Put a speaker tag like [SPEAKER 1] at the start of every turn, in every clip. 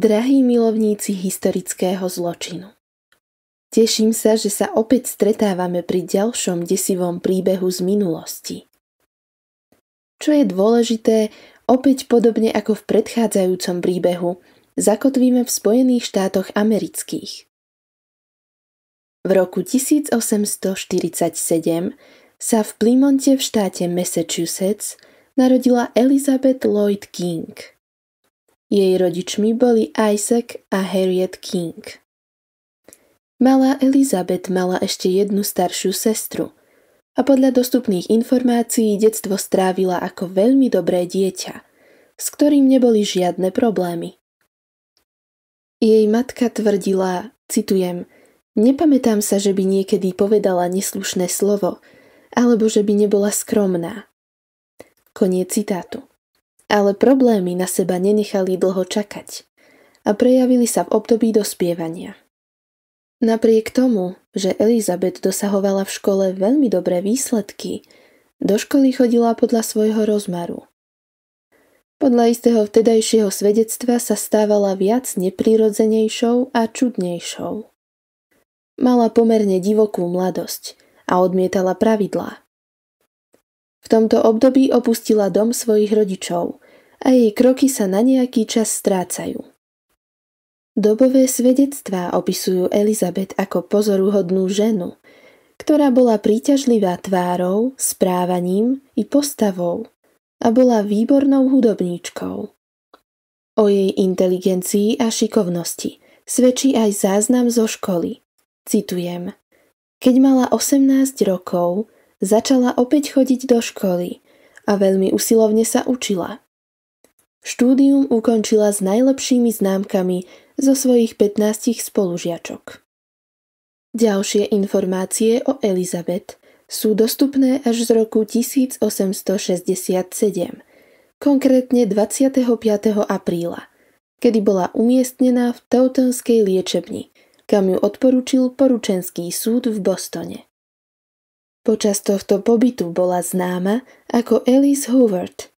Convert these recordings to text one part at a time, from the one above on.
[SPEAKER 1] Drahí milovníci historického zločinu, teším sa, že sa opäť stretávame pri ďalšom desivom príbehu z minulosti. Čo je dôležité, opäť podobne ako v predchádzajúcom príbehu, zakotvíme v Spojených štátoch amerických. V roku 1847 sa v Plymonte v štáte Massachusetts narodila Elizabeth Lloyd King – jej rodičmi boli Isaac a Harriet King. Malá Elizabeth mala ešte jednu staršiu sestru a podľa dostupných informácií detstvo strávila ako veľmi dobré dieťa, s ktorým neboli žiadne problémy. Jej matka tvrdila, citujem, nepamätám sa, že by niekedy povedala neslušné slovo, alebo že by nebola skromná. Koniec citátu ale problémy na seba nenechali dlho čakať a prejavili sa v období dospievania. Napriek tomu, že Elizabeth dosahovala v škole veľmi dobré výsledky, do školy chodila podľa svojho rozmaru. Podľa istého vtedajšieho svedectva sa stávala viac neprirodzenejšou a čudnejšou. Mala pomerne divokú mladosť a odmietala pravidlá tomto období opustila dom svojich rodičov a jej kroky sa na nejaký čas strácajú. Dobové svedectvá opisujú Elizabet ako pozoruhodnú ženu, ktorá bola príťažlivá tvárou, správaním i postavou a bola výbornou hudobníčkou. O jej inteligencii a šikovnosti svedčí aj záznam zo školy. Citujem. Keď mala 18 rokov, Začala opäť chodiť do školy a veľmi usilovne sa učila. Štúdium ukončila s najlepšími známkami zo svojich 15 spolužiačok. Ďalšie informácie o Elizabeth sú dostupné až z roku 1867, konkrétne 25. apríla, kedy bola umiestnená v Teutonskej liečebni, kam ju odporučil poručenský súd v Bostone. Počas tohto pobytu bola známa ako Alice Hoovert.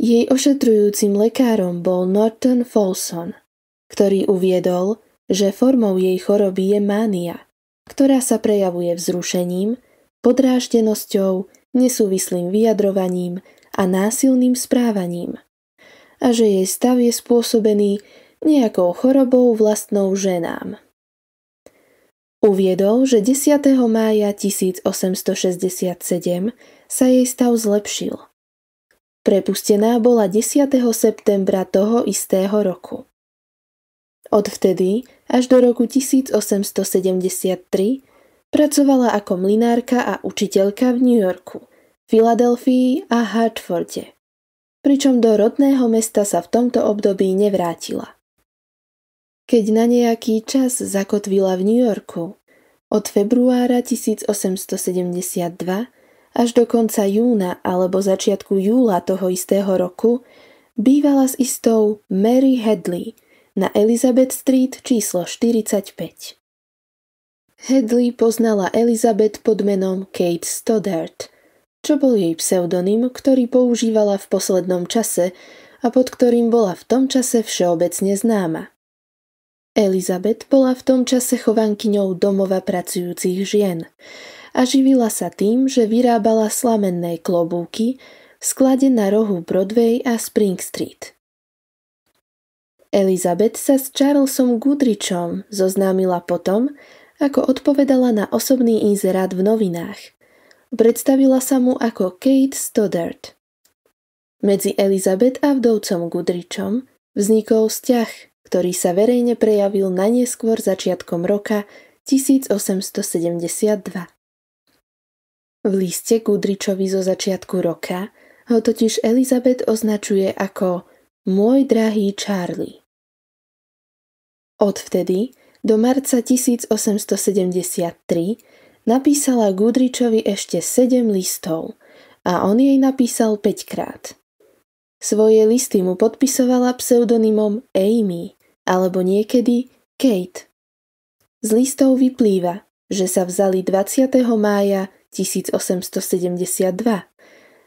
[SPEAKER 1] Jej ošetrujúcim lekárom bol Norton Folson, ktorý uviedol, že formou jej choroby je mánia, ktorá sa prejavuje vzrušením, podráždenosťou, nesúvislým vyjadrovaním a násilným správaním. A že jej stav je spôsobený nejakou chorobou vlastnou ženám. Uviedol, že 10. mája 1867 sa jej stav zlepšil. Prepustená bola 10. septembra toho istého roku. Odvtedy až do roku 1873 pracovala ako mlinárka a učiteľka v New Yorku, Filadelfii a Hartforde, pričom do rodného mesta sa v tomto období nevrátila keď na nejaký čas zakotvila v New Yorku. Od februára 1872 až do konca júna alebo začiatku júla toho istého roku bývala s istou Mary Headley na Elizabeth Street číslo 45. Headley poznala Elizabeth pod menom Kate Stoddart, čo bol jej pseudonym, ktorý používala v poslednom čase a pod ktorým bola v tom čase všeobecne známa. Elizabet bola v tom čase chovankyňou domova pracujúcich žien a živila sa tým, že vyrábala slamenné klobúky v sklade na rohu Broadway a Spring Street. Elizabeth sa s Charlesom Goodrichom zoznámila potom, ako odpovedala na osobný inzerát v novinách. Predstavila sa mu ako Kate Stoddard. Medzi Elizabeth a vdovcom Goodrichom vznikol vzťah – ktorý sa verejne prejavil na neskôr začiatkom roka 1872. V liste Gudričovi zo začiatku roka ho totiž Elizabeth označuje ako môj drahý Charlie. Odvtedy do marca 1873 napísala Gudričovi ešte 7 listov a on jej napísal 5 krát. Svoje listy mu podpisovala pseudonymom Amy alebo niekedy Kate. Z listov vyplýva, že sa vzali 20. mája 1872,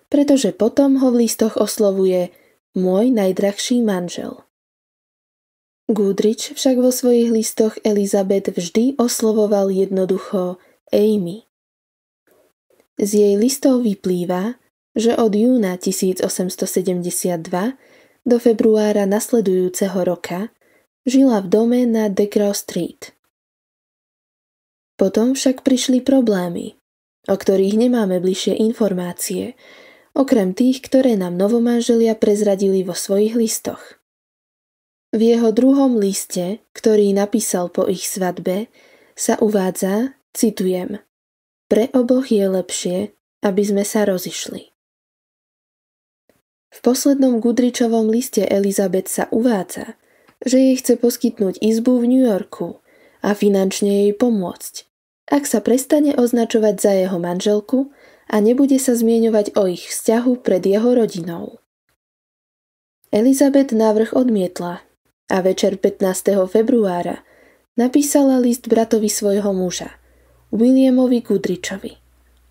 [SPEAKER 1] pretože potom ho v listoch oslovuje môj najdrahší manžel. Goodrich však vo svojich listoch Elizabeth vždy oslovoval jednoducho Amy. Z jej listov vyplýva, že od júna 1872 do februára nasledujúceho roka žila v dome na DeGraw Street. Potom však prišli problémy, o ktorých nemáme bližšie informácie, okrem tých, ktoré nám novomanželia prezradili vo svojich listoch. V jeho druhom liste, ktorý napísal po ich svadbe, sa uvádza, citujem, pre oboch je lepšie, aby sme sa rozišli. V poslednom Gudričovom liste Elizabeth sa uvádza, že jej chce poskytnúť izbu v New Yorku a finančne jej pomôcť, ak sa prestane označovať za jeho manželku a nebude sa zmieňovať o ich vzťahu pred jeho rodinou. Elizabeth návrh odmietla a večer 15. februára napísala list bratovi svojho muža, Williamovi Gudričovi,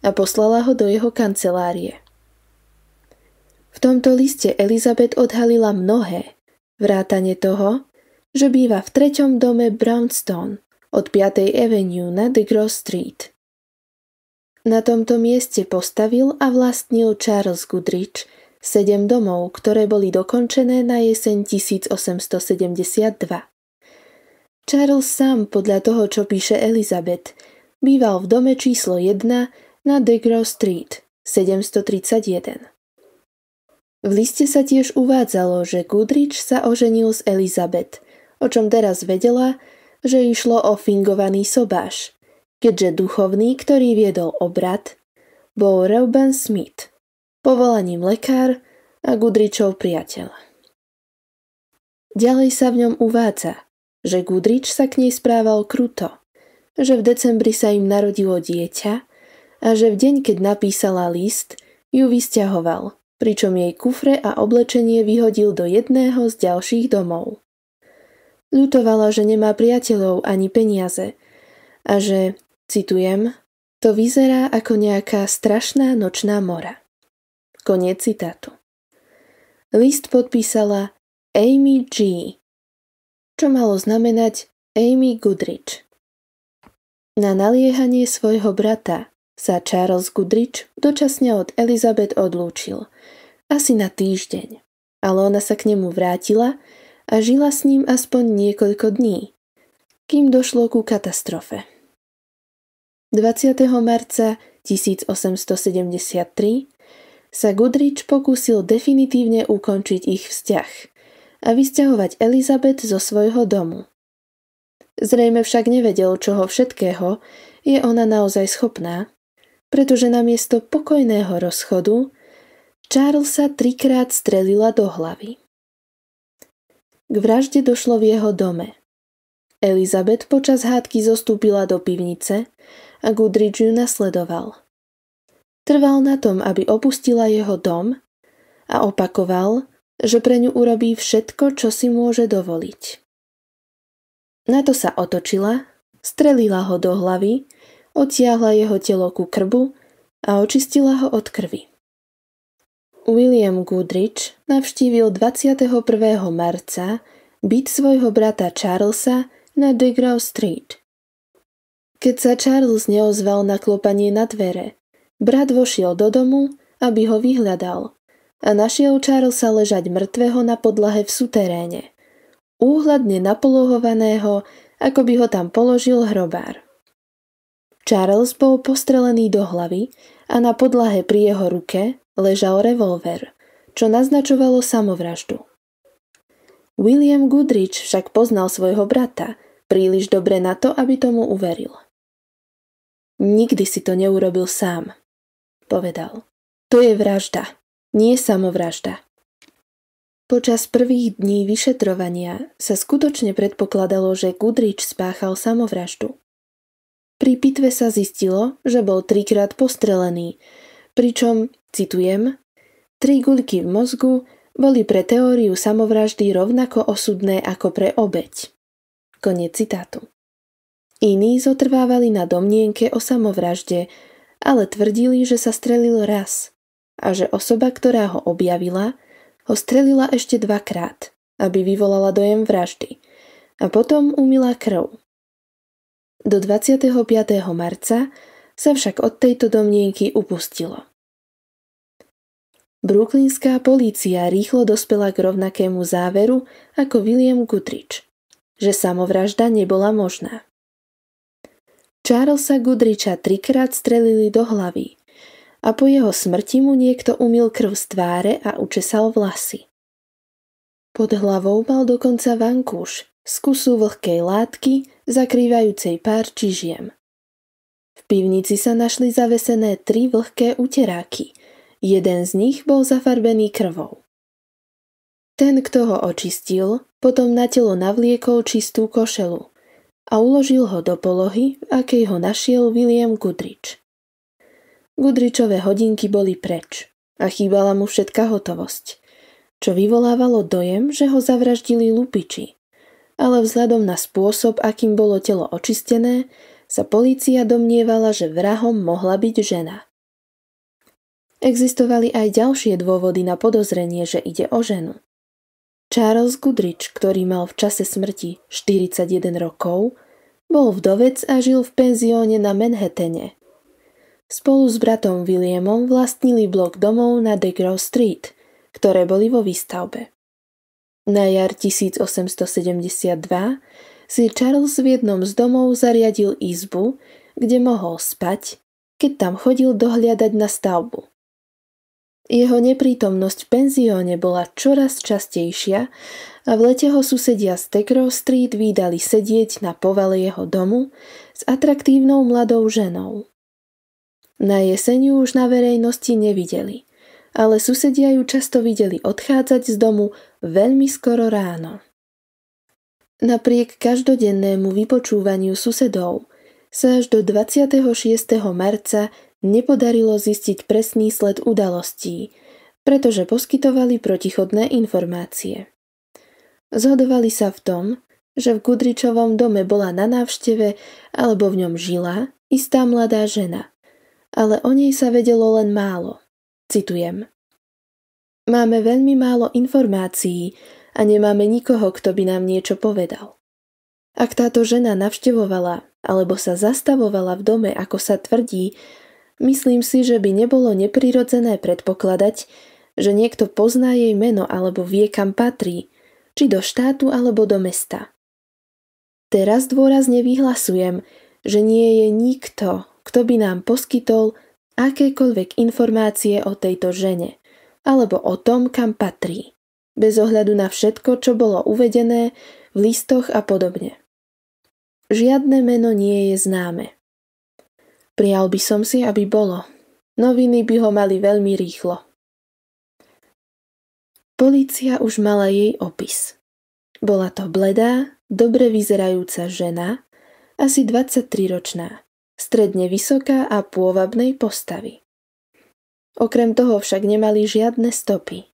[SPEAKER 1] a poslala ho do jeho kancelárie. V tomto liste Elizabeth odhalila mnohé, vrátane toho, že býva v treťom dome Brownstone od 5. Avenue na The Gross Street. Na tomto mieste postavil a vlastnil Charles Goodrich sedem domov, ktoré boli dokončené na jeseň 1872. Charles sám podľa toho, čo píše Elizabeth, býval v dome číslo 1 na de Gross Street 731. V liste sa tiež uvádzalo, že Goodrich sa oženil s Elizabeth, o čom teraz vedela, že išlo o fingovaný sobáš, keďže duchovný, ktorý viedol obrad, bol Reuben Smith, povolaním lekár a Gudričov priateľ. Ďalej sa v ňom uvádza, že Gudrič sa k nej správal kruto, že v decembri sa im narodilo dieťa a že v deň, keď napísala list, ju vysťahoval – pričom jej kufre a oblečenie vyhodil do jedného z ďalších domov. Ľutovala, že nemá priateľov ani peniaze a že, citujem, to vyzerá ako nejaká strašná nočná mora. Koniec citátu. List podpísala Amy G., čo malo znamenať Amy Goodrich. Na naliehanie svojho brata sa Charles Goodrich dočasne od Elizabeth odlúčil – asi na týždeň, ale ona sa k nemu vrátila a žila s ním aspoň niekoľko dní, kým došlo ku katastrofe. 20. marca 1873 sa Goodrich pokúsil definitívne ukončiť ich vzťah a vysťahovať Elizabeth zo svojho domu. Zrejme však nevedel, čoho všetkého je ona naozaj schopná, pretože namiesto pokojného rozchodu Charlesa trikrát strelila do hlavy. K vražde došlo v jeho dome. Elizabeth počas hádky zostúpila do pivnice a Goodrich ju nasledoval. Trval na tom, aby opustila jeho dom a opakoval, že pre ňu urobí všetko, čo si môže dovoliť. Na to sa otočila, strelila ho do hlavy, odtiahla jeho telo ku krbu a očistila ho od krvi. William Goodrich navštívil 21. marca byt svojho brata Charlesa na DeGraw Street. Keď sa Charles neozval na klopanie na dvere, brat vošiel do domu, aby ho vyhľadal a našiel Charlesa ležať mŕtvého na podlahe v suteréne, úhľadne napolohovaného, ako by ho tam položil hrobár. Charles bol postrelený do hlavy a na podlahe pri jeho ruke ležal revolver, čo naznačovalo samovraždu. William Goodrich však poznal svojho brata príliš dobre na to, aby tomu uveril. Nikdy si to neurobil sám, povedal. To je vražda, nie samovražda. Počas prvých dní vyšetrovania sa skutočne predpokladalo, že Goodrich spáchal samovraždu. Pri pitve sa zistilo, že bol trikrát postrelený, pričom Citujem, Tri guľky v mozgu boli pre teóriu samovraždy rovnako osudné ako pre obeď. Konec citátu. Iní zotrvávali na domnienke o samovražde, ale tvrdili, že sa strelil raz a že osoba, ktorá ho objavila, ho strelila ešte dvakrát, aby vyvolala dojem vraždy a potom umila krv. Do 25. marca sa však od tejto domnienky upustilo. Brooklynská polícia rýchlo dospela k rovnakému záveru ako William Goodrich, že samovražda nebola možná. Charlesa Goodricha trikrát strelili do hlavy a po jeho smrti mu niekto umil krv z tváre a učesal vlasy. Pod hlavou mal dokonca vankúš z kusu vlhkej látky zakrývajúcej pár čižiem. V pivnici sa našli zavesené tri vlhké uteráky, Jeden z nich bol zafarbený krvou. Ten, kto ho očistil, potom na telo navliekol čistú košelu a uložil ho do polohy, akej ho našiel William Goodrich. Gudričové hodinky boli preč a chýbala mu všetká hotovosť, čo vyvolávalo dojem, že ho zavraždili lupiči. Ale vzhľadom na spôsob, akým bolo telo očistené, sa polícia domnievala, že vrahom mohla byť žena. Existovali aj ďalšie dôvody na podozrenie, že ide o ženu. Charles Goodrich, ktorý mal v čase smrti 41 rokov, bol vdovec a žil v penzióne na Manhattane. Spolu s bratom Williamom vlastnili blok domov na DeGraw Street, ktoré boli vo výstavbe. Na jar 1872 si Charles v jednom z domov zariadil izbu, kde mohol spať, keď tam chodil dohliadať na stavbu. Jeho neprítomnosť v penzióne bola čoraz častejšia a v lete ho susedia z Tegro Street vydali sedieť na povale jeho domu s atraktívnou mladou ženou. Na jeseniu už na verejnosti nevideli, ale susedia ju často videli odchádzať z domu veľmi skoro ráno. Napriek každodennému vypočúvaniu susedov sa až do 26. marca nepodarilo zistiť presný sled udalostí, pretože poskytovali protichodné informácie. Zhodovali sa v tom, že v Gudričovom dome bola na návšteve alebo v ňom žila istá mladá žena, ale o nej sa vedelo len málo. Citujem. Máme veľmi málo informácií a nemáme nikoho, kto by nám niečo povedal. Ak táto žena navštevovala alebo sa zastavovala v dome, ako sa tvrdí, Myslím si, že by nebolo neprirodzené predpokladať, že niekto pozná jej meno alebo vie, kam patrí, či do štátu alebo do mesta. Teraz dôrazne vyhlasujem, že nie je nikto, kto by nám poskytol akékoľvek informácie o tejto žene alebo o tom, kam patrí, bez ohľadu na všetko, čo bolo uvedené v listoch a podobne. Žiadne meno nie je známe. Prijal by som si, aby bolo. Noviny by ho mali veľmi rýchlo. Polícia už mala jej opis. Bola to bledá, dobre vyzerajúca žena, asi 23-ročná, stredne vysoká a pôvabnej postavy. Okrem toho však nemali žiadne stopy.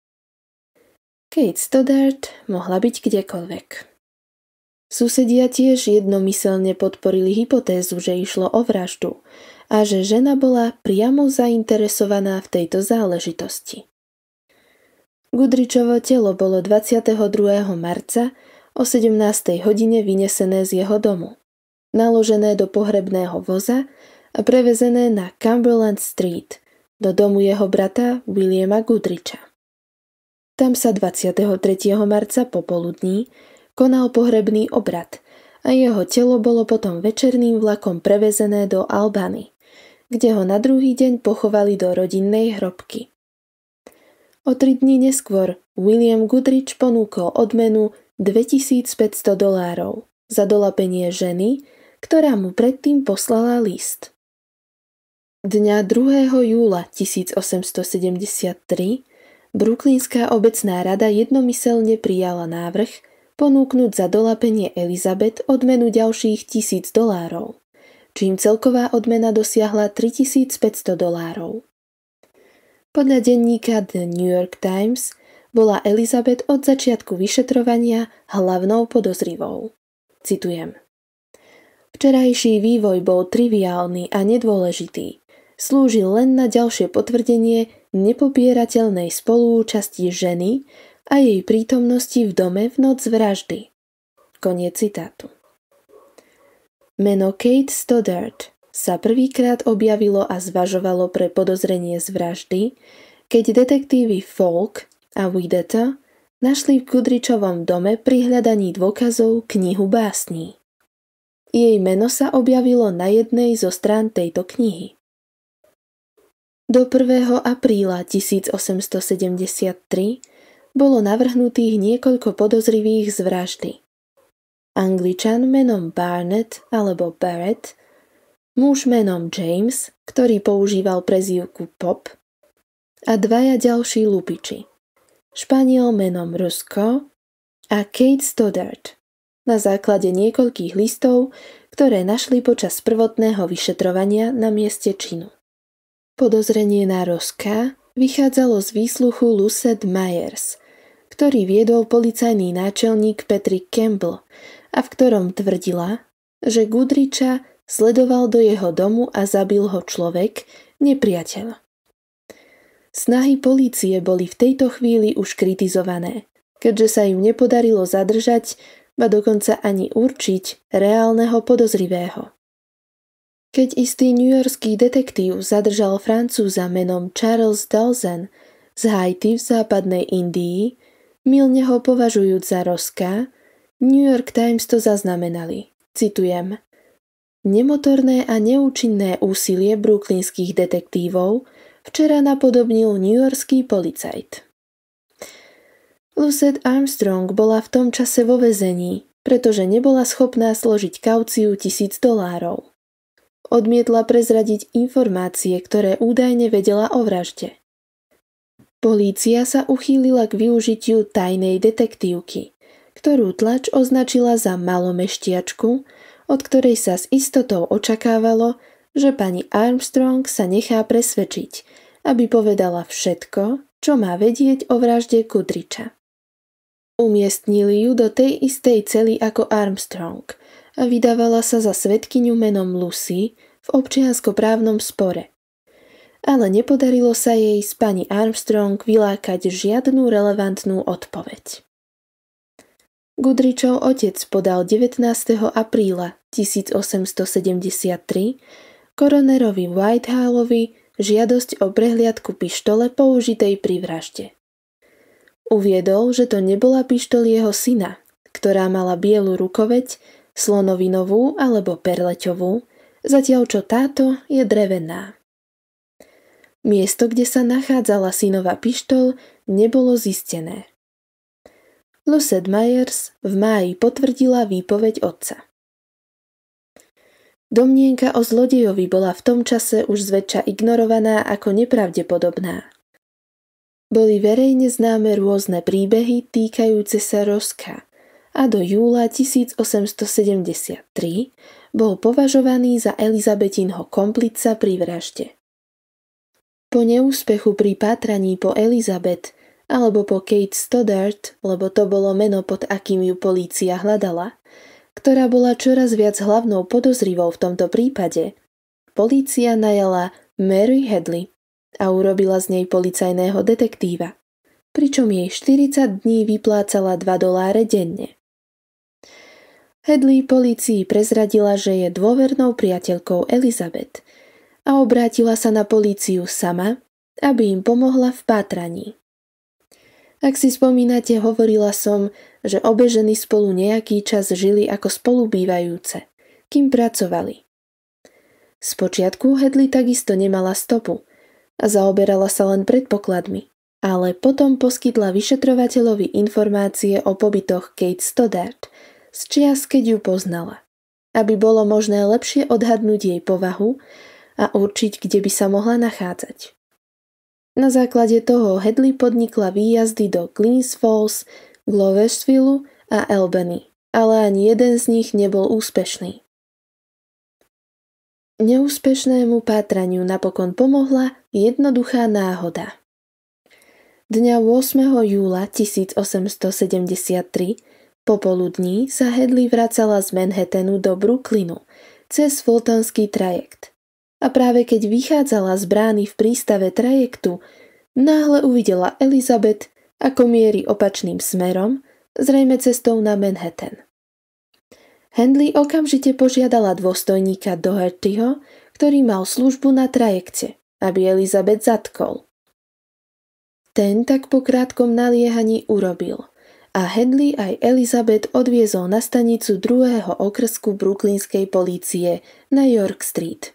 [SPEAKER 1] Kate Stoddard mohla byť kdekoľvek. Susedia tiež jednomyselne podporili hypotézu, že išlo o vraždu – a že žena bola priamo zainteresovaná v tejto záležitosti. Gudričovo telo bolo 22. marca o 17. hodine vynesené z jeho domu, naložené do pohrebného voza a prevezené na Cumberland Street do domu jeho brata Williama Gudriča. Tam sa 23. marca popoludní konal pohrebný obrad a jeho telo bolo potom večerným vlakom prevezené do Albany kde ho na druhý deň pochovali do rodinnej hrobky. O tri dní neskôr William Goodrich ponúkol odmenu 2500 dolárov za dolapenie ženy, ktorá mu predtým poslala list. Dňa 2. júla 1873 Brooklynská obecná rada jednomyselne prijala návrh ponúknuť za dolapenie Elizabeth odmenu ďalších tisíc dolárov čím celková odmena dosiahla 3500 dolárov. Podľa denníka The New York Times bola Elizabeth od začiatku vyšetrovania hlavnou podozrivou. Citujem. Včerajší vývoj bol triviálny a nedôležitý. Slúžil len na ďalšie potvrdenie nepopierateľnej spolúčasti ženy a jej prítomnosti v dome v noc vraždy. Koniec citátu. Meno Kate Stoddard sa prvýkrát objavilo a zvažovalo pre podozrenie z vraždy, keď detektívy Falk a Wideta našli v Kudričovom dome pri hľadaní dôkazov knihu básní. Jej meno sa objavilo na jednej zo strán tejto knihy. Do 1. apríla 1873 bolo navrhnutých niekoľko podozrivých z vraždy angličan menom Barnett alebo Barrett, muž menom James, ktorý používal prezývku Pop a dvaja ďalší lupiči, Španiel menom Rusko a Kate Stoddard na základe niekoľkých listov, ktoré našli počas prvotného vyšetrovania na mieste činu. Podozrenie na Roska vychádzalo z výsluchu Lucet Myers – ktorý viedol policajný náčelník Patrick Campbell, a v ktorom tvrdila, že Gudriča sledoval do jeho domu a zabil ho človek, nepriateľ. Snahy polície boli v tejto chvíli už kritizované, keďže sa im nepodarilo zadržať, ba dokonca ani určiť reálneho podozrivého. Keď istý newyorský detektív zadržal francúza menom Charles Dalzen z Haiti v západnej Indii, milne ho považujúc za Roska, New York Times to zaznamenali. Citujem. Nemotorné a neúčinné úsilie brooklynských detektívov včera napodobnil Yorkský policajt. Lucette Armstrong bola v tom čase vo vezení, pretože nebola schopná složiť kauciu tisíc dolárov. Odmietla prezradiť informácie, ktoré údajne vedela o vražde. Polícia sa uchýlila k využitiu tajnej detektívky, ktorú tlač označila za malomeštiačku, od ktorej sa s istotou očakávalo, že pani Armstrong sa nechá presvedčiť, aby povedala všetko, čo má vedieť o vražde Kudriča. Umiestnili ju do tej istej cely ako Armstrong a vydávala sa za svetkyňu menom Lucy v občianskoprávnom spore ale nepodarilo sa jej s pani Armstrong vylákať žiadnu relevantnú odpoveď. Gudričov otec podal 19. apríla 1873 koronerovi Whitehallovi žiadosť o prehliadku pištole použitej pri vražde. Uviedol, že to nebola pištol jeho syna, ktorá mala bielu rukoveď, slonovinovú alebo perleťovú, zatiaľ čo táto je drevená. Miesto, kde sa nachádzala synova pištol, nebolo zistené. Lucette Myers v máji potvrdila výpoveď otca. Domnienka o zlodejovi bola v tom čase už zväčša ignorovaná ako nepravdepodobná. Boli verejne známe rôzne príbehy týkajúce sa Roska a do júla 1873 bol považovaný za Elizabetinho komplica pri vražde. Po neúspechu pri pátraní po Elizabet alebo po Kate Stoddart, lebo to bolo meno, pod akým ju polícia hľadala, ktorá bola čoraz viac hlavnou podozrivou v tomto prípade. Polícia najala Mary Headley a urobila z nej policajného detektíva, pričom jej 40 dní vyplácala 2 doláre denne. Headley polícii prezradila, že je dôvernou priateľkou Elizabeth – a obrátila sa na políciu sama, aby im pomohla v pátraní. Ak si spomínate, hovorila som, že obe ženy spolu nejaký čas žili ako spolubývajúce, kým pracovali. Spočiatku Hedley takisto nemala stopu a zaoberala sa len predpokladmi, ale potom poskytla vyšetrovateľovi informácie o pobytoch Kate Stoddard z čias, keď ju poznala, aby bolo možné lepšie odhadnúť jej povahu a určiť, kde by sa mohla nachádzať. Na základe toho Hedley podnikla výjazdy do Glynis Falls, Gloversville a Albany, ale ani jeden z nich nebol úspešný. Neúspešnému pátraniu napokon pomohla jednoduchá náhoda. Dňa 8. júla 1873 popoludní sa Hedley vracala z Manhattanu do Brooklynu cez Fultonský trajekt a práve keď vychádzala z brány v prístave trajektu, náhle uvidela Elizabeth, ako mierí opačným smerom, zrejme cestou na Manhattan. Henley okamžite požiadala dôstojníka Dohertyho, ktorý mal službu na trajekte, aby Elizabeth zatkol. Ten tak po krátkom naliehaní urobil a Henley aj Elizabeth odviezol na stanicu druhého okrsku brooklynskej polície na York Street.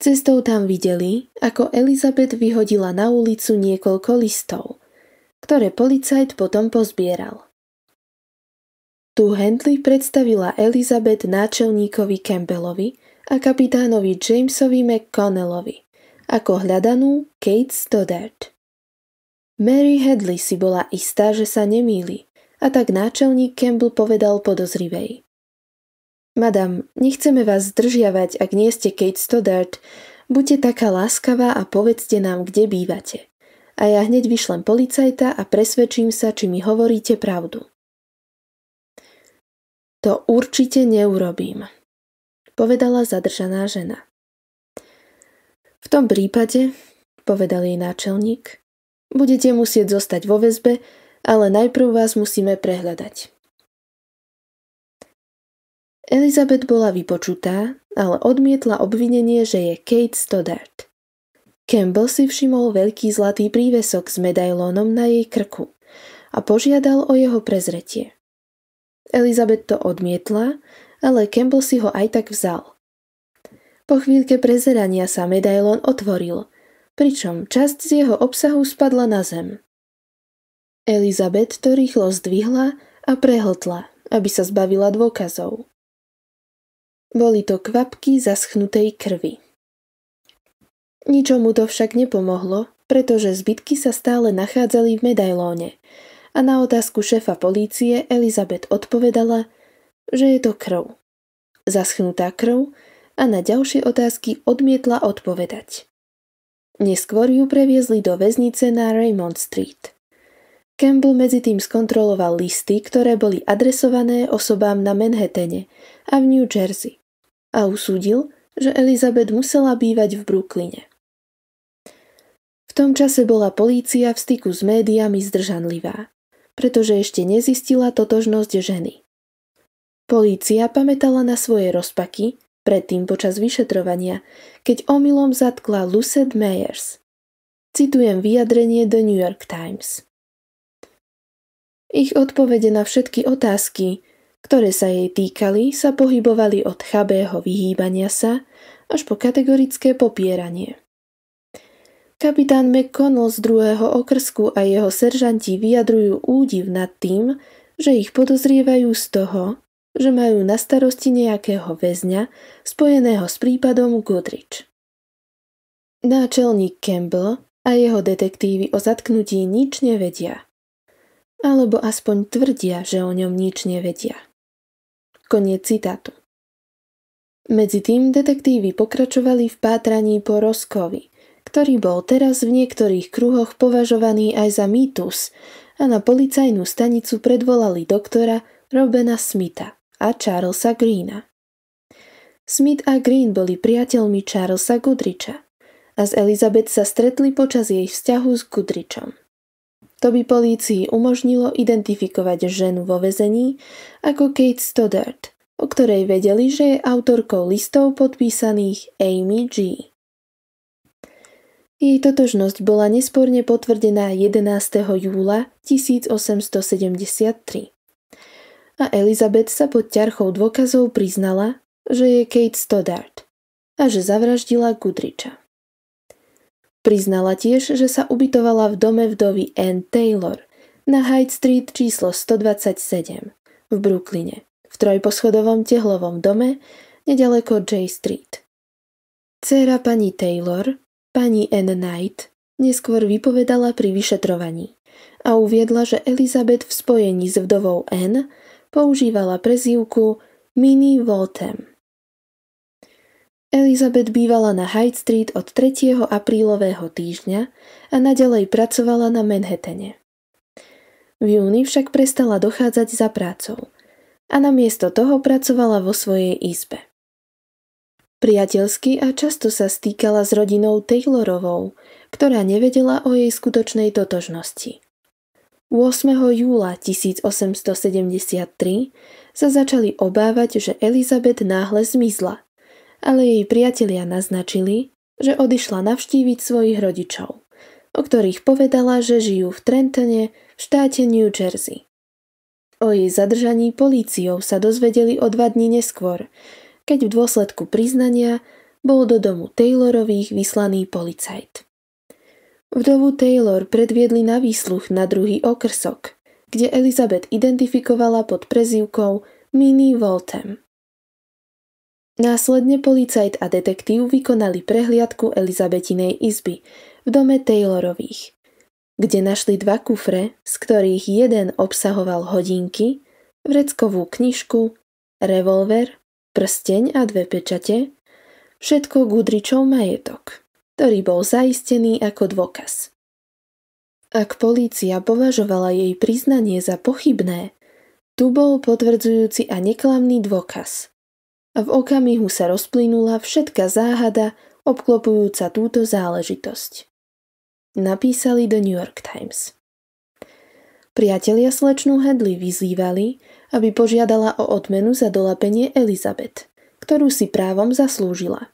[SPEAKER 1] Cestou tam videli, ako Elizabeth vyhodila na ulicu niekoľko listov, ktoré policajt potom pozbieral. Tu Handley predstavila Elizabeth náčelníkovi Campbellovi a kapitánovi Jamesovi McConnellovi ako hľadanú Kate Stoddard. Mary Headley si bola istá, že sa nemýli a tak náčelník Campbell povedal podozrivej. Madam, nechceme vás zdržiavať, ak nie ste Kate Stoddard. Buďte taká láskavá a povedzte nám, kde bývate. A ja hneď vyšlem policajta a presvedčím sa, či mi hovoríte pravdu. To určite neurobím, povedala zadržaná žena. V tom prípade, povedal jej náčelník, budete musieť zostať vo väzbe, ale najprv vás musíme prehľadať. Elizabeth bola vypočutá, ale odmietla obvinenie, že je Kate Stoddart. Campbell si všimol veľký zlatý prívesok s medailónom na jej krku a požiadal o jeho prezretie. Elizabeth to odmietla, ale Campbell si ho aj tak vzal. Po chvíľke prezerania sa medailón otvoril, pričom časť z jeho obsahu spadla na zem. Elizabeth to rýchlo zdvihla a prehltla, aby sa zbavila dôkazov. Boli to kvapky zaschnutej krvi. Ničomu to však nepomohlo, pretože zbytky sa stále nachádzali v medailóne a na otázku šefa polície Elizabeth odpovedala, že je to krv. Zaschnutá krv a na ďalšie otázky odmietla odpovedať. Neskôr ju previezli do väznice na Raymond Street. Campbell medzi tým skontroloval listy, ktoré boli adresované osobám na Manhattane a v New Jersey a usúdil, že Elizabeth musela bývať v Brooklyne. V tom čase bola polícia v styku s médiami zdržanlivá, pretože ešte nezistila totožnosť ženy. Polícia pamätala na svoje rozpaky, predtým počas vyšetrovania, keď omylom zatkla Lucette Meyers. Citujem vyjadrenie The New York Times. Ich odpovede na všetky otázky, ktoré sa jej týkali, sa pohybovali od chabého vyhýbania sa až po kategorické popieranie. Kapitán McConnell z druhého okrsku a jeho seržanti vyjadrujú údiv nad tým, že ich podozrievajú z toho, že majú na starosti nejakého väzňa spojeného s prípadom Goodrich. Náčelník Campbell a jeho detektívy o zatknutí nič nevedia. Alebo aspoň tvrdia, že o ňom nič nevedia. Koniec citátu. Medzi tým detektívy pokračovali v pátraní po Roskovi, ktorý bol teraz v niektorých kruhoch považovaný aj za mýtus a na policajnú stanicu predvolali doktora Robena Smitha a Charlesa Greena. Smith a Green boli priateľmi Charlesa Goodricha a s Elizabeth sa stretli počas jej vzťahu s Goodrichom. To by polícii umožnilo identifikovať ženu vo vezení ako Kate Stoddard, o ktorej vedeli, že je autorkou listov podpísaných Amy G. Jej totožnosť bola nesporne potvrdená 11. júla 1873 a Elizabeth sa pod ťarchou dôkazov priznala, že je Kate Stoddard a že zavraždila Gudriča. Priznala tiež, že sa ubytovala v dome vdovy Ann Taylor na Hyde Street číslo 127 v Brooklyne, v trojposchodovom tehlovom dome nedaleko J Street. Cera pani Taylor, pani Ann Knight, neskôr vypovedala pri vyšetrovaní a uviedla, že Elizabeth v spojení s vdovou Ann používala prezývku Minnie Voltem. Elizabeth bývala na Hyde Street od 3. aprílového týždňa a nadalej pracovala na Manhattane. V júni však prestala dochádzať za prácou a namiesto toho pracovala vo svojej izbe. Priateľsky a často sa stýkala s rodinou Taylorovou, ktorá nevedela o jej skutočnej totožnosti. 8. júla 1873 sa začali obávať, že Elizabeth náhle zmizla – ale jej priatelia naznačili, že odišla navštíviť svojich rodičov, o ktorých povedala, že žijú v Trentone v štáte New Jersey. O jej zadržaní políciou sa dozvedeli o dva dní neskôr, keď v dôsledku priznania bol do domu Taylorových vyslaný policajt. Vdovu Taylor predviedli na výsluch na druhý okrsok, kde Elizabeth identifikovala pod prezývkou Minnie Voltem. Následne policajt a detektív vykonali prehliadku Elizabetinej izby v dome Taylorových, kde našli dva kufre, z ktorých jeden obsahoval hodinky, vreckovú knižku, revolver, prsteň a dve pečate, všetko Gudričov majetok, ktorý bol zaistený ako dôkaz. Ak polícia považovala jej priznanie za pochybné, tu bol potvrdzujúci a neklamný dôkaz – a v okamihu sa rozplynula všetka záhada obklopujúca túto záležitosť. Napísali The New York Times. Priatelia slečnú Hedley vyzývali, aby požiadala o odmenu za dolapenie Elizabeth, ktorú si právom zaslúžila.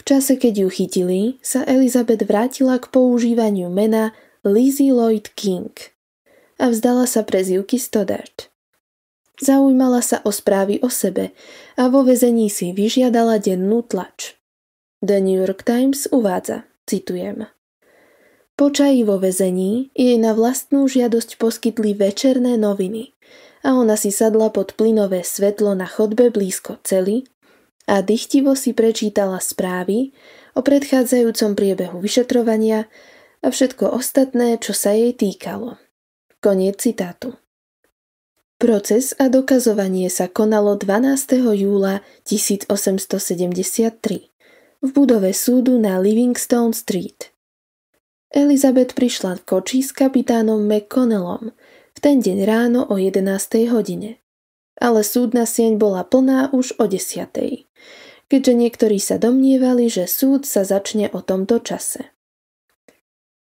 [SPEAKER 1] V čase, keď ju chytili, sa Elizabeth vrátila k používaniu mena Lizzie Lloyd King a vzdala sa prezývky Stoddard. Zaujímala sa o správy o sebe a vo vezení si vyžiadala dennú tlač. The New York Times uvádza, citujem. Počají vo vezení jej na vlastnú žiadosť poskytli večerné noviny a ona si sadla pod plynové svetlo na chodbe blízko cely a dychtivo si prečítala správy o predchádzajúcom priebehu vyšetrovania a všetko ostatné, čo sa jej týkalo. Koniec citátu. Proces a dokazovanie sa konalo 12. júla 1873 v budove súdu na Livingstone Street. Elizabeth prišla v koči s kapitánom McConnellom v ten deň ráno o 11. hodine. Ale súdna sieň bola plná už o 10. keďže niektorí sa domnievali, že súd sa začne o tomto čase.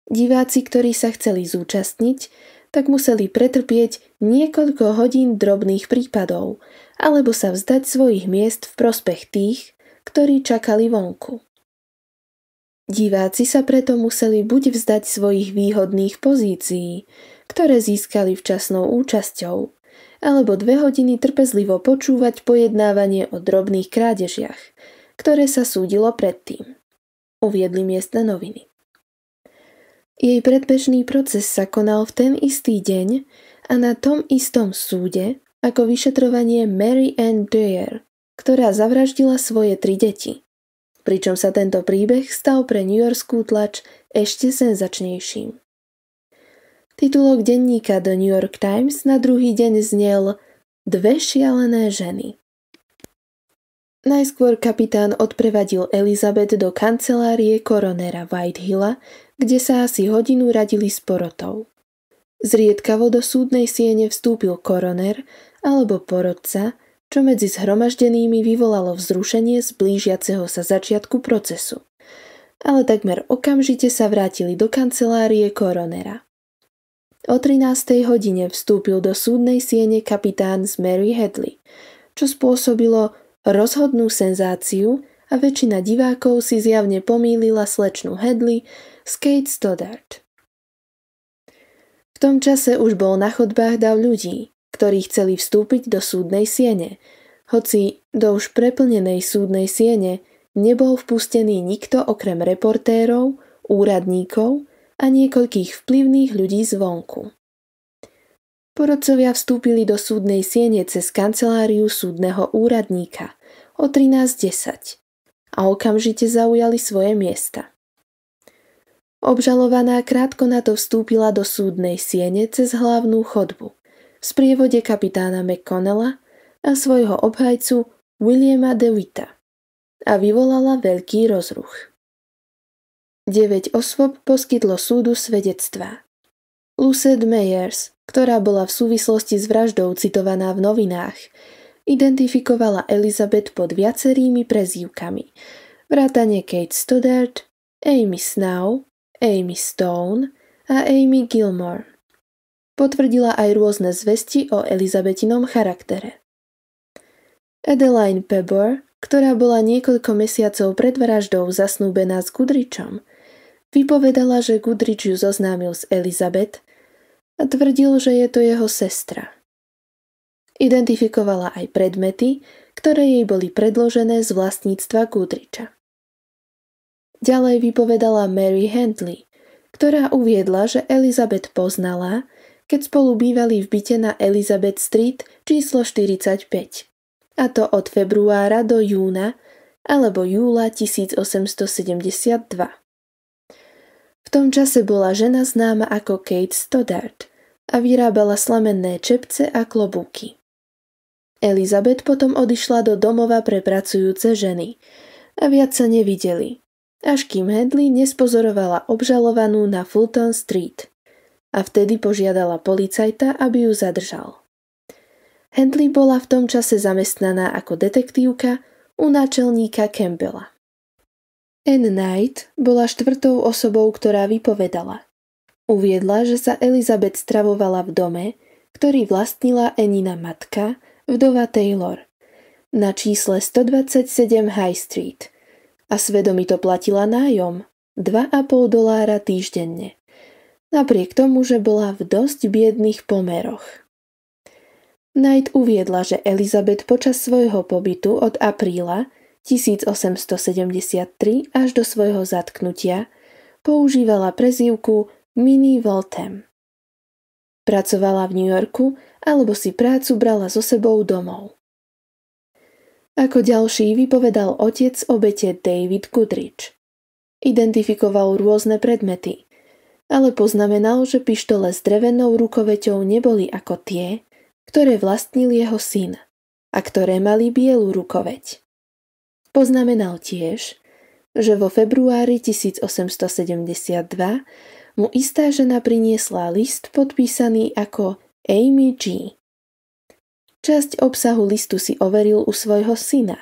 [SPEAKER 1] Diváci, ktorí sa chceli zúčastniť, tak museli pretrpieť niekoľko hodín drobných prípadov, alebo sa vzdať svojich miest v prospech tých, ktorí čakali vonku. Diváci sa preto museli buď vzdať svojich výhodných pozícií, ktoré získali včasnou účasťou, alebo dve hodiny trpezlivo počúvať pojednávanie o drobných krádežiach, ktoré sa súdilo predtým. Uviedli miestne noviny. Jej predbežný proces sa konal v ten istý deň a na tom istom súde ako vyšetrovanie Mary Ann Dyer, ktorá zavraždila svoje tri deti. Pričom sa tento príbeh stal pre Yorkskú tlač ešte senzačnejším. Titulok denníka The New York Times na druhý deň znel Dve šialené ženy. Najskôr kapitán odprevadil Elizabeth do kancelárie koronera Whitehilla, kde sa asi hodinu radili s porotou. Zriedkavo do súdnej siene vstúpil koroner alebo porodca, čo medzi zhromaždenými vyvolalo vzrušenie z blížiaceho sa začiatku procesu. Ale takmer okamžite sa vrátili do kancelárie koronera. O 13. hodine vstúpil do súdnej siene kapitán z Mary Headley, čo spôsobilo, rozhodnú senzáciu a väčšina divákov si zjavne pomýlila slečnú Hedley s Kate Stoddard. V tom čase už bol na chodbách dav ľudí, ktorí chceli vstúpiť do súdnej siene, hoci do už preplnenej súdnej siene nebol vpustený nikto okrem reportérov, úradníkov a niekoľkých vplyvných ľudí zvonku. Porodcovia vstúpili do súdnej siene cez kanceláriu súdneho úradníka o 13.10 a okamžite zaujali svoje miesta. Obžalovaná krátko na to vstúpila do súdnej siene cez hlavnú chodbu v sprievode kapitána McConnella a svojho obhajcu Williama DeWitta a vyvolala veľký rozruch. 9 osôb poskytlo súdu svedectvá Lucette Meyers, ktorá bola v súvislosti s vraždou citovaná v novinách, identifikovala Elizabeth pod viacerými prezývkami. Vrátane Kate Stoddard, Amy Snow, Amy Stone a Amy Gilmore. Potvrdila aj rôzne zvesti o Elizabetinom charaktere. Adeline Pebor, ktorá bola niekoľko mesiacov pred vraždou zasnúbená s Gudričom, vypovedala, že Gudrič ju zoznámil s Elizabeth a tvrdil, že je to jeho sestra. Identifikovala aj predmety, ktoré jej boli predložené z vlastníctva Gudriča. Ďalej vypovedala Mary Handley, ktorá uviedla, že Elizabeth poznala, keď spolu bývali v byte na Elizabeth Street číslo 45, a to od februára do júna alebo júla 1872 tom čase bola žena známa ako Kate Stoddard a vyrábala slamenné čepce a klobúky. Elizabeth potom odišla do domova pre pracujúce ženy a viac sa nevideli, až kým Hedley nespozorovala obžalovanú na Fulton Street a vtedy požiadala policajta, aby ju zadržal. Hendley bola v tom čase zamestnaná ako detektívka u náčelníka Campbella. Anne Knight bola štvrtou osobou, ktorá vypovedala. Uviedla, že sa Elizabeth stravovala v dome, ktorý vlastnila Enina matka, vdova Taylor, na čísle 127 High Street a svedomito platila nájom 2,5 dolára týždenne, napriek tomu, že bola v dosť biedných pomeroch. Knight uviedla, že Elizabeth počas svojho pobytu od apríla 1873 až do svojho zatknutia používala prezývku Minnie Voltem. Pracovala v New Yorku alebo si prácu brala so sebou domov. Ako ďalší vypovedal otec obete David Goodrich. Identifikoval rôzne predmety, ale poznamenal, že pištole s drevenou rukoveťou neboli ako tie, ktoré vlastnil jeho syn a ktoré mali bielu rukoveť. Poznamenal tiež, že vo februári 1872 mu istá žena priniesla list podpísaný ako Amy G. Časť obsahu listu si overil u svojho syna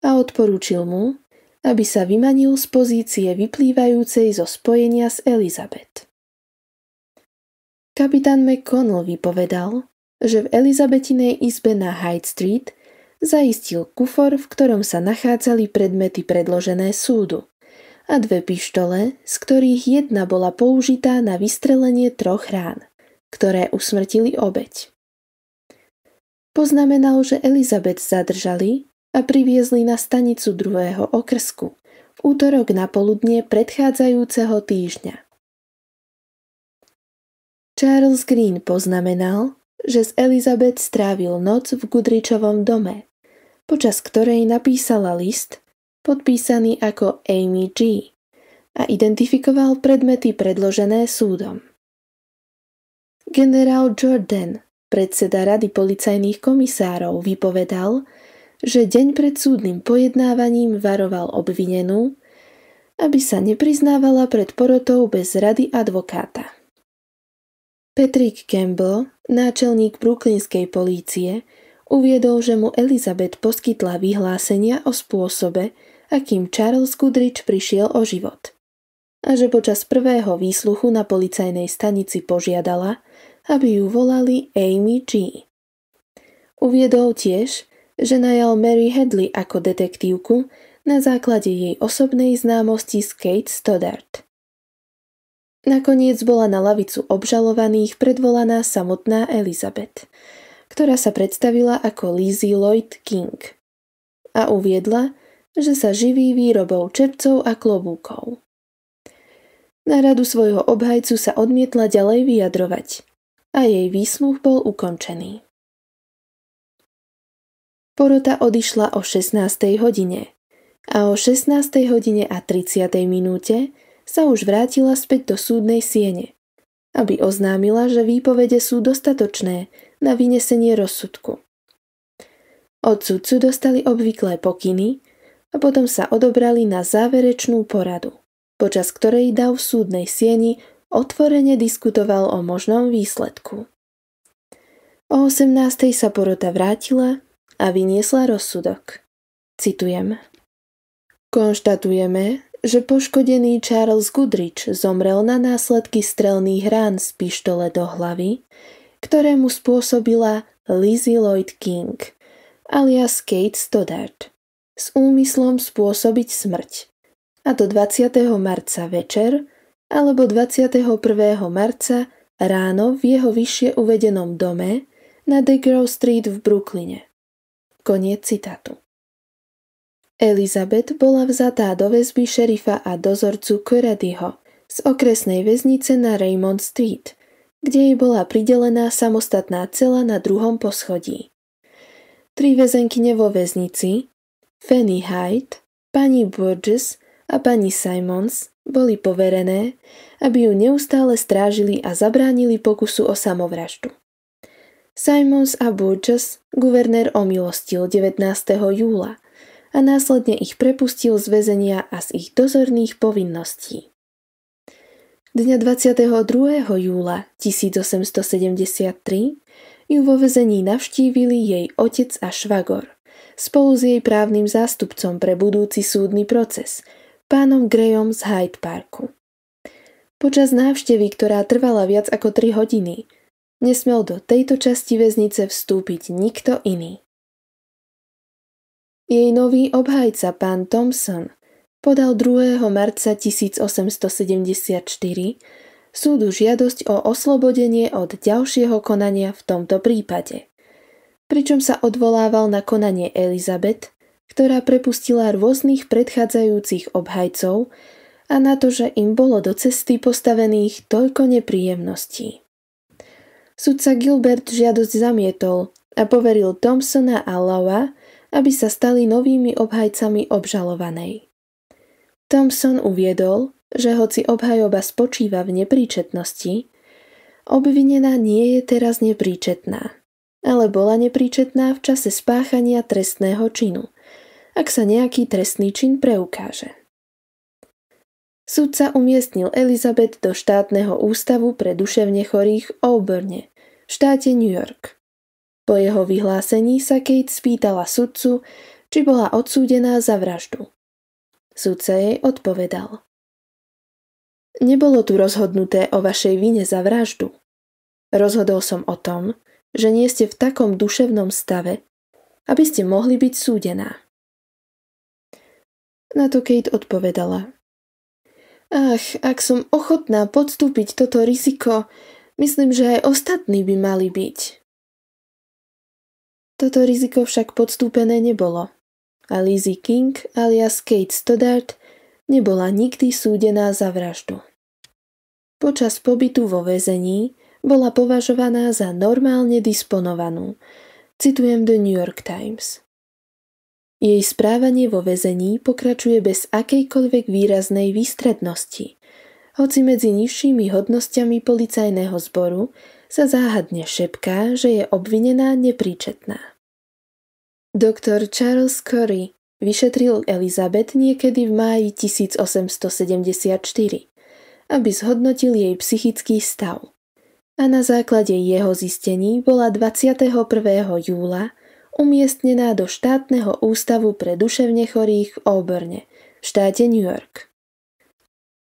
[SPEAKER 1] a odporúčil mu, aby sa vymanil z pozície vyplývajúcej zo spojenia s Elizabeth. Kapitán McConnell vypovedal, že v Elizabetinej izbe na Hyde Street – zaistil kufor, v ktorom sa nachádzali predmety predložené súdu a dve pištole, z ktorých jedna bola použitá na vystrelenie troch rán, ktoré usmrtili obeď. Poznamenal, že Elizabeth zadržali a priviezli na stanicu druhého okrsku v útorok na poludne predchádzajúceho týždňa. Charles Green poznamenal, že s Elizabeth strávil noc v Gudričovom dome, počas ktorej napísala list, podpísaný ako Amy G. a identifikoval predmety predložené súdom. Generál Jordan, predseda Rady policajných komisárov, vypovedal, že deň pred súdnym pojednávaním varoval obvinenú, aby sa nepriznávala pred porotou bez rady advokáta. Patrick Campbell, náčelník brooklynskej polície, uviedol, že mu Elizabeth poskytla vyhlásenia o spôsobe, akým Charles Goodrich prišiel o život. A že počas prvého výsluchu na policajnej stanici požiadala, aby ju volali Amy G. Uviedol tiež, že najal Mary Headley ako detektívku na základe jej osobnej známosti s Kate Stoddard. Nakoniec bola na lavicu obžalovaných predvolaná samotná Elizabeth, ktorá sa predstavila ako Lizzie Lloyd King a uviedla, že sa živí výrobou čepcov a klobúkov. Na radu svojho obhajcu sa odmietla ďalej vyjadrovať a jej výsluh bol ukončený. Porota odišla o 16. hodine a o 16. hodine a 30. minúte sa už vrátila späť do súdnej siene, aby oznámila, že výpovede sú dostatočné na vynesenie rozsudku. Od sudcu dostali obvyklé pokyny a potom sa odobrali na záverečnú poradu, počas ktorej Dav v súdnej sieni otvorene diskutoval o možnom výsledku. O 18. sa porota vrátila a vyniesla rozsudok. Citujem. Konštatujeme, že poškodený Charles Goodrich zomrel na následky strelných rán z pištole do hlavy, ktoré mu spôsobila Lizzie Lloyd King, alias Kate Stoddard, s úmyslom spôsobiť smrť. A to 20. marca večer alebo 21. marca ráno v jeho vyššie uvedenom dome na DeGrove Street v Brooklyne. Koniec citátu. Elizabeth bola vzatá do väzby šerifa a dozorcu Curradyho z okresnej väznice na Raymond Street, kde jej bola pridelená samostatná cela na druhom poschodí. Tri väzenkyne vo väznici, Fanny Hyde, pani Burgess a pani Simons, boli poverené, aby ju neustále strážili a zabránili pokusu o samovraždu. Simons a Burgess guvernér omilostil 19. júla a následne ich prepustil z väzenia a z ich dozorných povinností. Dňa 22. júla 1873 ju vo väzení navštívili jej otec a švagor, spolu s jej právnym zástupcom pre budúci súdny proces, pánom Grejom z Hyde Parku. Počas návštevy, ktorá trvala viac ako 3 hodiny, nesmel do tejto časti väznice vstúpiť nikto iný. Jej nový obhajca, pán Thompson, podal 2. marca 1874 súdu žiadosť o oslobodenie od ďalšieho konania v tomto prípade. Pričom sa odvolával na konanie Elizabeth, ktorá prepustila rôznych predchádzajúcich obhajcov a na to, že im bolo do cesty postavených toľko nepríjemností. Sudca Gilbert žiadosť zamietol a poveril Thompsona a Laua, aby sa stali novými obhajcami obžalovanej. Thompson uviedol, že hoci obhajoba spočíva v nepríčetnosti, obvinená nie je teraz nepríčetná, ale bola nepríčetná v čase spáchania trestného činu, ak sa nejaký trestný čin preukáže. Súdca umiestnil Elizabeth do štátneho ústavu pre duševne chorých v Auburne, v štáte New York. Po jeho vyhlásení sa Kate spýtala sudcu, či bola odsúdená za vraždu. Sudca jej odpovedal. Nebolo tu rozhodnuté o vašej vine za vraždu. Rozhodol som o tom, že nie ste v takom duševnom stave, aby ste mohli byť súdená. Na to Kate odpovedala. Ach, ak som ochotná podstúpiť toto riziko, myslím, že aj ostatní by mali byť. Toto riziko však podstúpené nebolo a Lizzie King alias Kate Stoddard nebola nikdy súdená za vraždu. Počas pobytu vo väzení bola považovaná za normálne disponovanú, citujem The New York Times. Jej správanie vo väzení pokračuje bez akejkoľvek výraznej výstrednosti, hoci medzi nižšími hodnosťami policajného zboru sa záhadne šepká, že je obvinená nepríčetná. Doktor Charles Curry vyšetril Elizabeth niekedy v máji 1874, aby zhodnotil jej psychický stav. A na základe jeho zistení bola 21. júla umiestnená do štátneho ústavu pre duševne chorých v Auburne v štáte New York.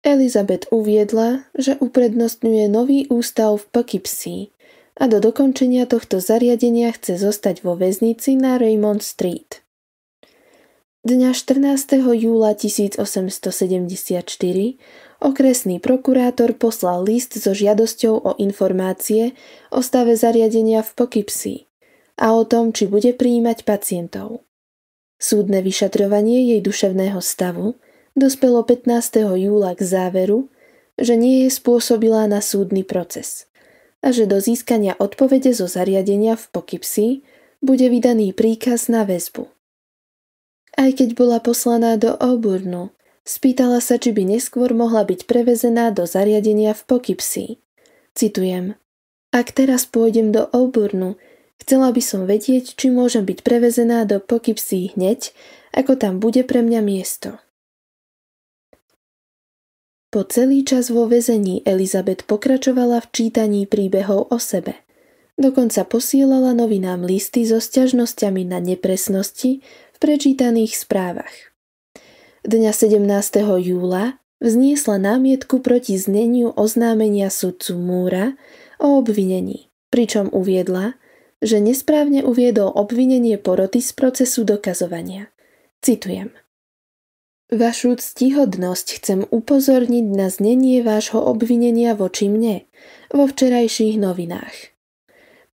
[SPEAKER 1] Elizabeth uviedla, že uprednostňuje nový ústav v Poughkeepsie, a do dokončenia tohto zariadenia chce zostať vo väznici na Raymond Street. Dňa 14. júla 1874 okresný prokurátor poslal list so žiadosťou o informácie o stave zariadenia v Poughkeepsie a o tom, či bude prijímať pacientov. Súdne vyšetrovanie jej duševného stavu dospelo 15. júla k záveru, že nie je spôsobila na súdny proces a že do získania odpovede zo zariadenia v Pokypsi bude vydaný príkaz na väzbu. Aj keď bola poslaná do Oburnu, spýtala sa, či by neskôr mohla byť prevezená do zariadenia v Pokypsi. Citujem. Ak teraz pôjdem do Oburnu, chcela by som vedieť, či môžem byť prevezená do Pokypsi hneď, ako tam bude pre mňa miesto. Po celý čas vo väzení Elizabeth pokračovala v čítaní príbehov o sebe. Dokonca posielala novinám listy so stiažnosťami na nepresnosti v prečítaných správach. Dňa 17. júla vzniesla námietku proti zneniu oznámenia sudcu Múra o obvinení, pričom uviedla, že nesprávne uviedol obvinenie poroty z procesu dokazovania. Citujem – Vašu ctihodnosť chcem upozorniť na znenie vášho obvinenia voči mne vo včerajších novinách.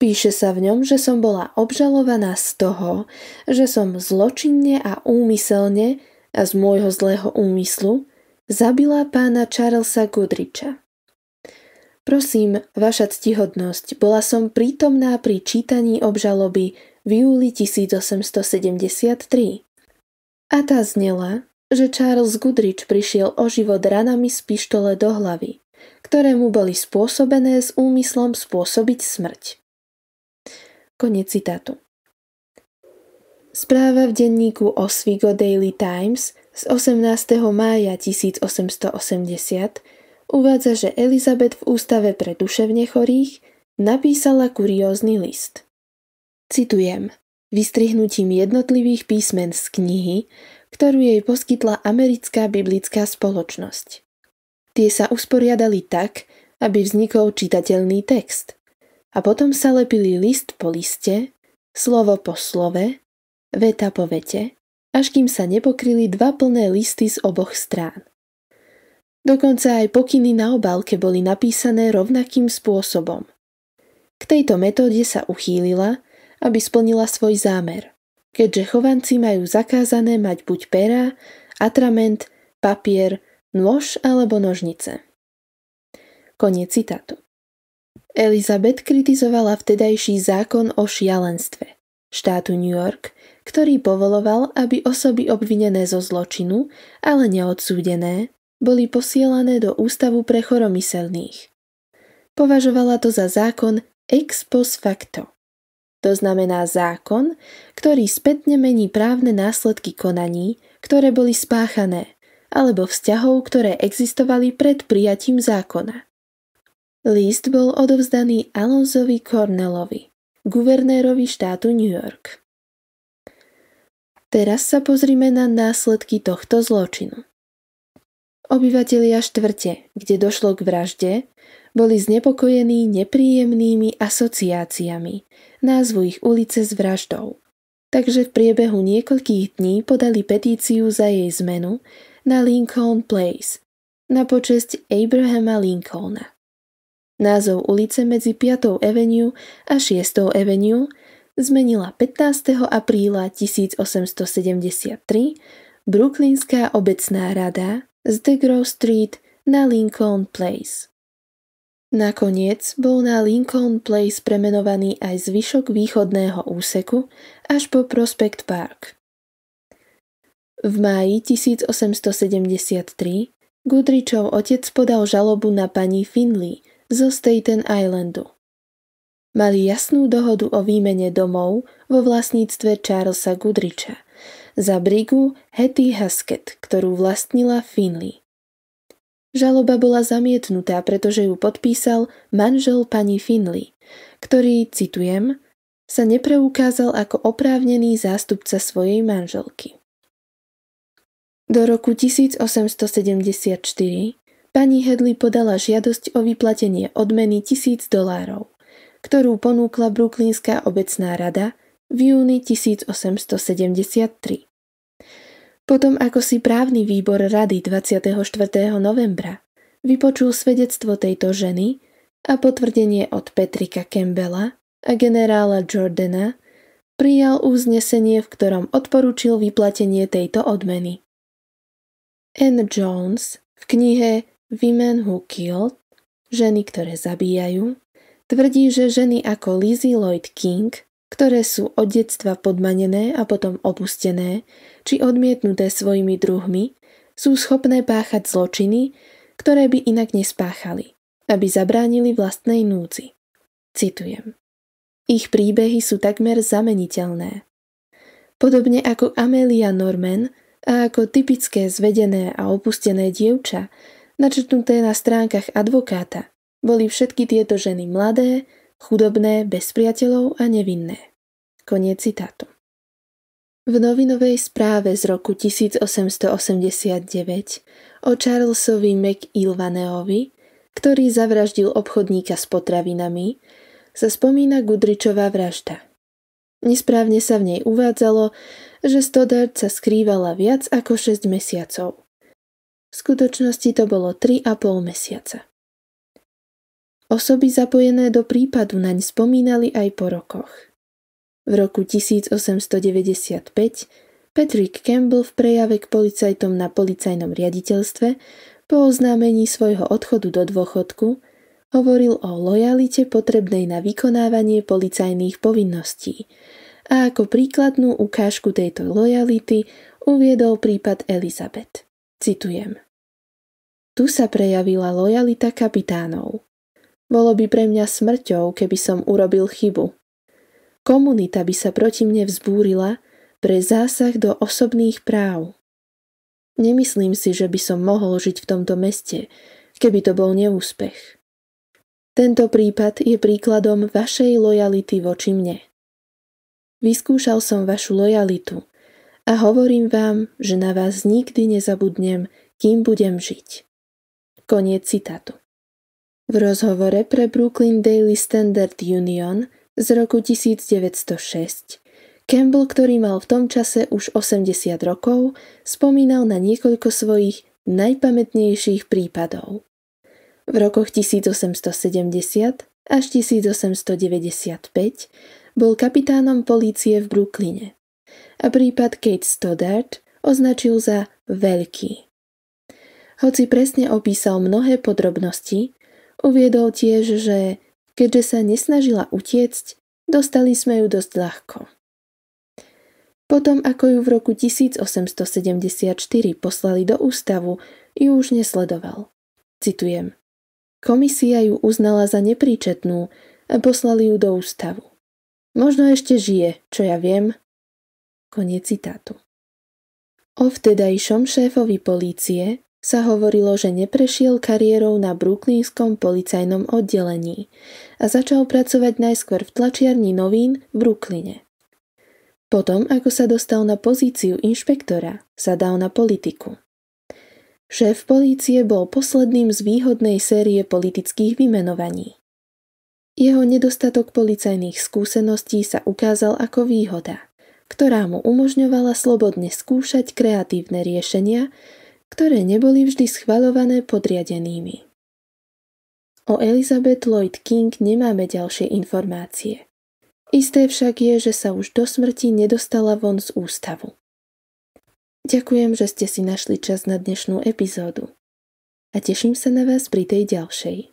[SPEAKER 1] Píše sa v ňom, že som bola obžalovaná z toho, že som zločinne a úmyselne a z môjho zlého úmyslu zabila pána Charlesa Goodricha. Prosím, vaša ctihodnosť, bola som prítomná pri čítaní obžaloby v júli 1873. A tá znela, že Charles Goodrich prišiel o život ranami z pištole do hlavy, ktoré mu boli spôsobené s úmyslom spôsobiť smrť. Konec citátu. Správa v denníku Oswego Daily Times z 18. mája 1880 uvádza, že Elizabeth v Ústave pre duševne chorých napísala kuriózny list. Citujem. Vystrihnutím jednotlivých písmen z knihy ktorú jej poskytla Americká biblická spoločnosť. Tie sa usporiadali tak, aby vznikol čitateľný text. A potom sa lepili list po liste, slovo po slove, veta po vete, až kým sa nepokryli dva plné listy z oboch strán. Dokonca aj pokyny na obálke boli napísané rovnakým spôsobom. K tejto metóde sa uchýlila, aby splnila svoj zámer keďže chovanci majú zakázané mať buď pera, atrament, papier, nôž alebo nožnice. Koniec citátu. Elizabeth kritizovala vtedajší zákon o šialenstve štátu New York, ktorý povoloval, aby osoby obvinené zo zločinu, ale neodsúdené, boli posielané do Ústavu pre choromyselných. Považovala to za zákon ex post facto to znamená zákon, ktorý spätne mení právne následky konaní, ktoré boli spáchané, alebo vzťahov, ktoré existovali pred prijatím zákona. List bol odovzdaný Alonzovi Cornellovi, guvernérovi štátu New York. Teraz sa pozrime na následky tohto zločinu. Obyvatelia štvrte, kde došlo k vražde, boli znepokojení nepríjemnými asociáciami, názvu ich ulice s vraždou. Takže v priebehu niekoľkých dní podali petíciu za jej zmenu na Lincoln Place, na počesť Abrahama Lincolna. Názov ulice medzi 5. Avenue a 6. Avenue zmenila 15. apríla 1873 Brooklynská obecná rada z The Grove Street na Lincoln Place. Nakoniec bol na Lincoln Place premenovaný aj zvyšok východného úseku až po Prospect Park. V máji 1873 Goodrichov otec podal žalobu na pani Finley zo Staten Islandu. Mali jasnú dohodu o výmene domov vo vlastníctve Charlesa Goodricha za brigu Hetty Haskett, ktorú vlastnila Finley. Žaloba bola zamietnutá, pretože ju podpísal manžel pani Finley, ktorý, citujem, sa nepreukázal ako oprávnený zástupca svojej manželky. Do roku 1874 pani Hedley podala žiadosť o vyplatenie odmeny 1000 dolárov, ktorú ponúkla Brooklynská obecná rada v júni 1873. Potom ako si právny výbor rady 24. novembra vypočul svedectvo tejto ženy a potvrdenie od Petrika Campbella a generála Jordana, prijal uznesenie, v ktorom odporúčil vyplatenie tejto odmeny. Anne Jones v knihe Women Who Killed, ženy, ktoré zabíjajú, tvrdí, že ženy ako Lizzie Lloyd King, ktoré sú od detstva podmanené a potom opustené, či odmietnuté svojimi druhmi, sú schopné páchať zločiny, ktoré by inak nespáchali, aby zabránili vlastnej núci. Citujem. Ich príbehy sú takmer zameniteľné. Podobne ako Amelia Norman a ako typické zvedené a opustené dievča, načrtnuté na stránkach advokáta, boli všetky tieto ženy mladé, chudobné, bez priateľov a nevinné. Koniec citátu. V novinovej správe z roku 1889 o Charlesovi McIlvaneovi, ktorý zavraždil obchodníka s potravinami, sa spomína Gudričová vražda. Nesprávne sa v nej uvádzalo, že Stoddard sa skrývala viac ako 6 mesiacov. V skutočnosti to bolo 3,5 mesiaca. Osoby zapojené do prípadu naň spomínali aj po rokoch. V roku 1895 Patrick Campbell v prejave k policajtom na policajnom riaditeľstve po oznámení svojho odchodu do dôchodku hovoril o lojalite potrebnej na vykonávanie policajných povinností a ako príkladnú ukážku tejto lojality uviedol prípad Elizabeth. Citujem. Tu sa prejavila lojalita kapitánov. Bolo by pre mňa smrťou, keby som urobil chybu, Komunita by sa proti mne vzbúrila pre zásah do osobných práv. Nemyslím si, že by som mohol žiť v tomto meste, keby to bol neúspech. Tento prípad je príkladom vašej lojality voči mne. Vyskúšal som vašu lojalitu a hovorím vám, že na vás nikdy nezabudnem, kým budem žiť. Koniec citátu. V rozhovore pre Brooklyn Daily Standard Union z roku 1906. Campbell, ktorý mal v tom čase už 80 rokov, spomínal na niekoľko svojich najpamätnejších prípadov. V rokoch 1870 až 1895 bol kapitánom polície v Brooklyne a prípad Kate Stoddard označil za veľký. Hoci presne opísal mnohé podrobnosti, uviedol tiež, že Keďže sa nesnažila utiecť, dostali sme ju dosť ľahko. Potom, ako ju v roku 1874 poslali do ústavu, ju už nesledoval. Citujem. Komisia ju uznala za nepríčetnú a poslali ju do ústavu. Možno ešte žije, čo ja viem. Koniec citátu. O vtedajšom šéfovi polície, sa hovorilo, že neprešiel kariérou na brooklynskom policajnom oddelení a začal pracovať najskôr v tlačiarni novín v Brooklyne. Potom, ako sa dostal na pozíciu inšpektora, sa dal na politiku. Šéf polície bol posledným z výhodnej série politických vymenovaní. Jeho nedostatok policajných skúseností sa ukázal ako výhoda, ktorá mu umožňovala slobodne skúšať kreatívne riešenia ktoré neboli vždy schvaľované podriadenými. O Elizabeth Lloyd King nemáme ďalšie informácie. Isté však je, že sa už do smrti nedostala von z ústavu. Ďakujem, že ste si našli čas na dnešnú epizódu a teším sa na vás pri tej ďalšej.